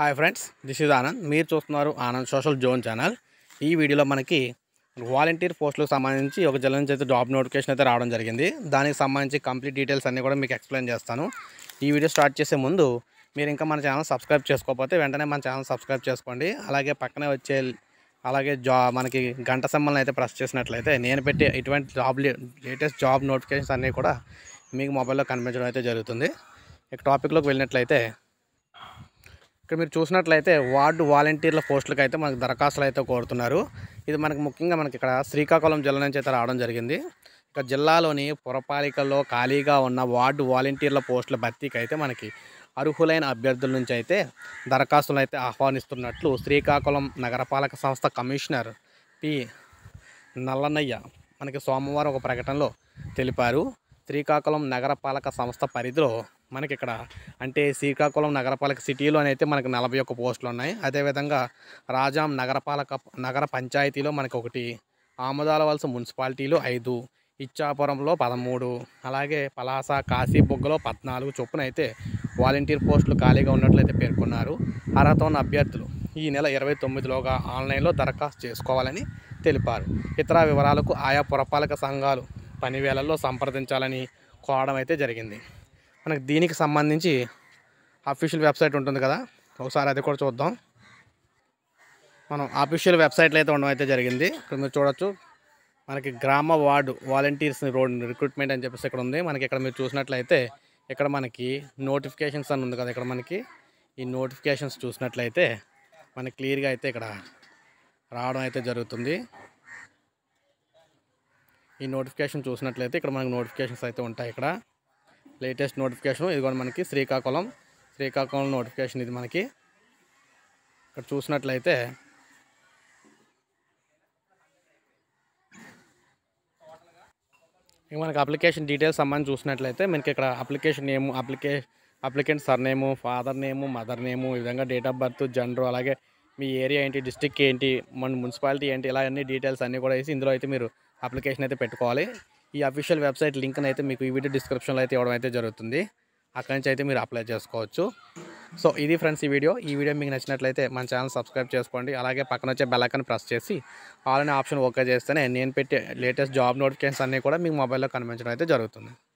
hi friends this is Anand మీరు చూస్తున్నారు Anand social zone channel ఈ వీడియోలో మనకి వాలంటీర్ పోస్టులకు సంబంధించి ఒక జిల్లా నుంచి అయితే జాబ్ నోటిఫికేషన్ అయితే రావడం జరిగింది దానికి సంబంధించి కంప్లీట్ డీటెయిల్స్ అన్నీ కూడా మీకు ఎక్స్ప్లెయిన్ చేస్తాను ఈ వీడియో స్టార్ట్ చేసే ముందు మీరు ఇంకా మన ఛానల్ సబ్స్క్రైబ్ చేసుకోకపోతే వెంటనే మన ఛానల్ సబ్స్క్రైబ్ చేసుకోండి అలాగే పక్కనే వచ్చే అలాగే జా మనకి గంట సంబంధం అయితే ప్రెస్ చేసినట్లయితే నేను పెట్టే ఇటువంటి జాబ్ లేటెస్ట్ జాబ్ నోటిఫికేషన్స్ అన్నీ కూడా మీకు మొబైల్లో కనిపించడం అయితే జరుగుతుంది ఇక టాపిక్లోకి వెళ్ళినట్లయితే ఇక్కడ మీరు చూసినట్లయితే వార్డు వాలంటీర్ల పోస్టులకు అయితే మనకు దరఖాస్తులు అయితే కోరుతున్నారు ఇది మనకు ముఖ్యంగా మనకి ఇక్కడ శ్రీకాకుళం జిల్లా నుంచి అయితే రావడం జరిగింది ఇక జిల్లాలోని పురపాలికల్లో ఖాళీగా ఉన్న వార్డు వాలంటీర్ల పోస్టుల భర్తీకి అయితే మనకి అర్హులైన అభ్యర్థుల నుంచి అయితే దరఖాస్తులను అయితే ఆహ్వానిస్తున్నట్లు శ్రీకాకుళం నగరపాలక సంస్థ కమిషనర్ పి నల్లనయ్య మనకి సోమవారం ఒక ప్రకటనలో తెలిపారు శ్రీకాకుళం నగరపాలక సంస్థ పరిధిలో మనకి ఇక్కడ అంటే శ్రీకాకుళం నగరపాలక సిటీలో అయితే మనకి నలభై ఒక్క పోస్టులు ఉన్నాయి అదేవిధంగా రాజాం నగరపాలక నగర పంచాయతీలో మనకు ఒకటి ఆముదాల వలస మున్సిపాలిటీలో ఐదు ఇచ్చాపురంలో పదమూడు అలాగే పలాస కాశీబొగ్గలో పద్నాలుగు చొప్పున అయితే వాలంటీర్ పోస్టులు ఖాళీగా ఉన్నట్లయితే పేర్కొన్నారు అర్హత ఉన్న అభ్యర్థులు ఈ నెల ఇరవై తొమ్మిదిలోగా ఆన్లైన్లో దరఖాస్తు చేసుకోవాలని తెలిపారు ఇతర వివరాలకు ఆయా పురపాలక సంఘాలు పని వేళల్లో సంప్రదించాలని కోవడం అయితే జరిగింది మనకు దీనికి సంబంధించి అఫీషియల్ వెబ్సైట్ ఉంటుంది కదా ఒకసారి అది కూడా చూద్దాం మనం అఫీషియల్ వెబ్సైట్లో అయితే ఉండడం అయితే జరిగింది ఇక్కడ మీరు చూడొచ్చు మనకి గ్రామ వార్డు వాలంటీర్స్ రోడ్ రిక్రూట్మెంట్ అని చెప్పేసి ఇక్కడ ఉంది మనకి ఇక్కడ మీరు చూసినట్లయితే ఇక్కడ మనకి నోటిఫికేషన్స్ అని ఉంది కదా ఇక్కడ మనకి ఈ నోటిఫికేషన్స్ చూసినట్లయితే మనకి క్లియర్గా అయితే ఇక్కడ రావడం అయితే జరుగుతుంది ఈ నోటిఫికేషన్ చూసినట్లయితే ఇక్కడ మనకు నోటిఫికేషన్స్ అయితే ఉంటాయి ఇక్కడ లేటెస్ట్ నోటిఫికేషన్ ఇదిగోండి మనకి శ్రీకాకుళం శ్రీకాకుళం నోటిఫికేషన్ ఇది మనకి ఇక్కడ చూసినట్లయితే ఇక మనకి అప్లికేషన్ డీటెయిల్స్ సంబంధించి చూసినట్లయితే మనకి ఇక్కడ అప్లికేషన్ నేమ్ అప్లికే applicant name father name mother name ఈ విధంగా డేట్ ఆఫ్ బర్త్ జెండర్ అలాగే మీ ఏరియా ఏంటి డిస్టిక్ ఏంటి మన మున్సిపాలిటీ ఏంటి ఇలా అన్ని డీటెయిల్స్ అన్నీ కూడా వేసి ఇందులో అయితే మీరు అప్లికేషన్ అయితే పెట్టుకోవాలి ఈ అఫీషియల్ వెబ్సైట్ లింక్ని అయితే మీకు ఈ వీడియో డిస్క్రిప్షన్లో అయితే ఇవ్వడం అయితే జరుగుతుంది అక్కడి నుంచి అయితే మీరు అప్లై చేసుకోవచ్చు సో ఇది ఫ్రెండ్స్ ఈ వీడియో ఈ వీడియో మీకు నచ్చినట్లయితే మన ఛానల్ సబ్స్క్రైబ్ చేసుకోండి అలాగే పక్కన వచ్చే బెల్లైకన్ ప్రెస్ చేసి ఆల్ అనే ఆప్షన్ ఓకే చేస్తేనే నేను పెట్టే లేటెస్ట్ జాబ్ నోటిఫికేషన్స్ అన్నీ కూడా మీకు మొబైల్లో కనిపించడం అయితే జరుగుతుంది